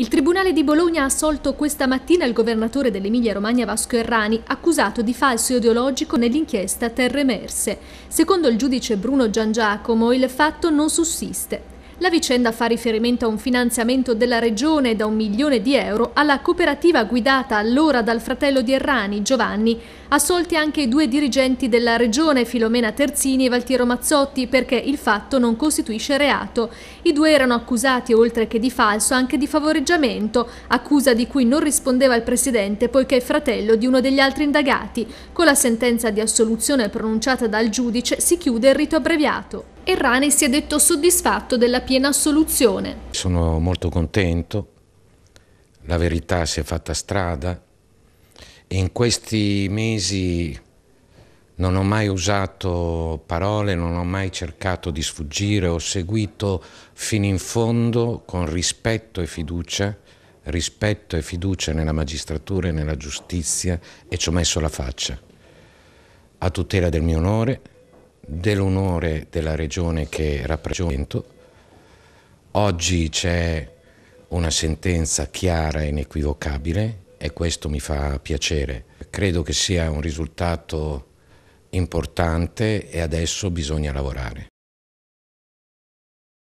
Il Tribunale di Bologna ha assolto questa mattina il governatore dell'Emilia-Romagna Vasco Errani, accusato di falso ideologico nell'inchiesta Terre Emerse. Secondo il giudice Bruno Giangiacomo, il fatto non sussiste. La vicenda fa riferimento a un finanziamento della Regione da un milione di euro alla cooperativa guidata allora dal fratello di Errani, Giovanni, assolti anche i due dirigenti della Regione, Filomena Terzini e Valtiero Mazzotti, perché il fatto non costituisce reato. I due erano accusati, oltre che di falso, anche di favoreggiamento, accusa di cui non rispondeva il Presidente poiché è fratello di uno degli altri indagati. Con la sentenza di assoluzione pronunciata dal giudice si chiude il rito abbreviato e Rani si è detto soddisfatto della piena assoluzione. Sono molto contento, la verità si è fatta strada in questi mesi non ho mai usato parole, non ho mai cercato di sfuggire, ho seguito fino in fondo con rispetto e fiducia, rispetto e fiducia nella magistratura e nella giustizia e ci ho messo la faccia a tutela del mio onore dell'onore della regione che rappresento. Oggi c'è una sentenza chiara e inequivocabile e questo mi fa piacere. Credo che sia un risultato importante e adesso bisogna lavorare.